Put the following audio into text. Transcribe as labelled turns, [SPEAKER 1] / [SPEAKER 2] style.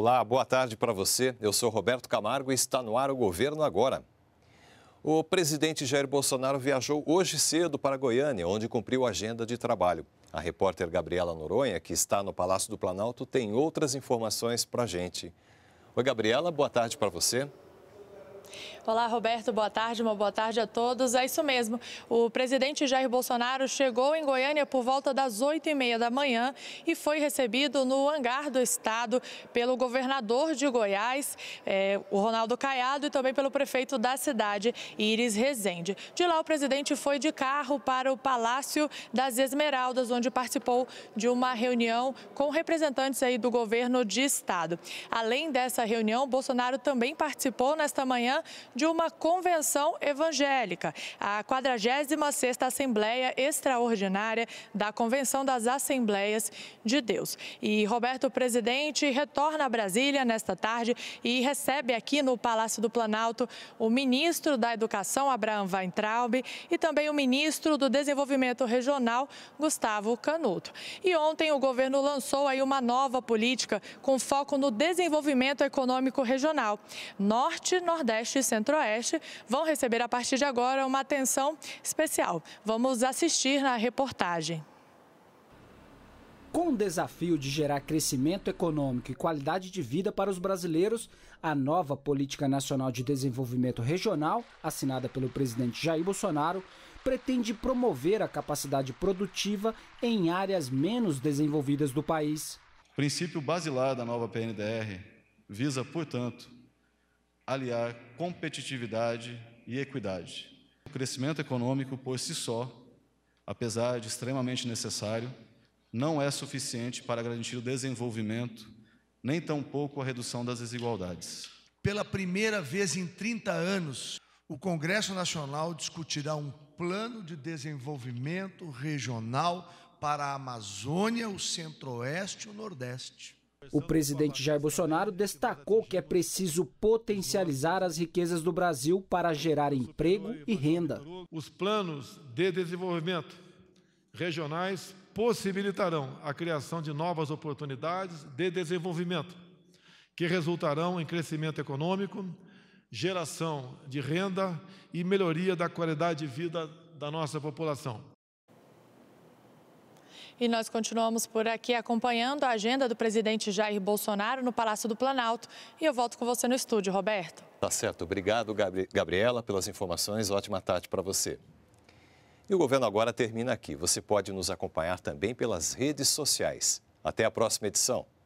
[SPEAKER 1] Olá, boa tarde para você. Eu sou Roberto Camargo e está no ar o Governo Agora. O presidente Jair Bolsonaro viajou hoje cedo para Goiânia, onde cumpriu a agenda de trabalho. A repórter Gabriela Noronha, que está no Palácio do Planalto, tem outras informações para a gente. Oi, Gabriela, boa tarde para você.
[SPEAKER 2] Olá, Roberto, boa tarde, uma boa tarde a todos. É isso mesmo, o presidente Jair Bolsonaro chegou em Goiânia por volta das oito e meia da manhã e foi recebido no hangar do Estado pelo governador de Goiás, eh, o Ronaldo Caiado, e também pelo prefeito da cidade, Iris Rezende. De lá, o presidente foi de carro para o Palácio das Esmeraldas, onde participou de uma reunião com representantes aí do governo de Estado. Além dessa reunião, Bolsonaro também participou nesta manhã de uma convenção evangélica, a 46ª Assembleia Extraordinária da Convenção das Assembleias de Deus. E Roberto Presidente retorna a Brasília nesta tarde e recebe aqui no Palácio do Planalto o ministro da Educação, Abraham Weintraub, e também o ministro do Desenvolvimento Regional, Gustavo Canuto. E ontem o governo lançou aí uma nova política com foco no desenvolvimento econômico regional, norte, nordeste Nordeste e Centro-Oeste vão receber a partir de agora uma atenção especial. Vamos assistir na reportagem.
[SPEAKER 3] Com o desafio de gerar crescimento econômico e qualidade de vida para os brasileiros, a nova Política Nacional de Desenvolvimento Regional, assinada pelo presidente Jair Bolsonaro, pretende promover a capacidade produtiva em áreas menos desenvolvidas do país. O
[SPEAKER 4] princípio basilar da nova PNDR visa, portanto, aliar competitividade e equidade. O crescimento econômico, por si só, apesar de extremamente necessário, não é suficiente para garantir o desenvolvimento, nem tampouco a redução das desigualdades. Pela primeira
[SPEAKER 5] vez em 30 anos, o Congresso Nacional discutirá um plano de desenvolvimento regional para a Amazônia, o Centro-Oeste e o
[SPEAKER 3] Nordeste. O presidente Jair Bolsonaro destacou que é preciso potencializar as riquezas do Brasil para gerar emprego e renda.
[SPEAKER 5] Os planos de desenvolvimento regionais possibilitarão a criação de novas oportunidades de desenvolvimento, que resultarão em crescimento econômico, geração de renda e melhoria da qualidade de vida da nossa população.
[SPEAKER 2] E nós continuamos por aqui acompanhando a agenda do presidente Jair Bolsonaro no Palácio do Planalto. E eu volto com você no estúdio, Roberto.
[SPEAKER 1] Tá certo. Obrigado, Gabri Gabriela, pelas informações. Ótima tarde para você. E o governo agora termina aqui. Você pode nos acompanhar também pelas redes sociais. Até a próxima edição.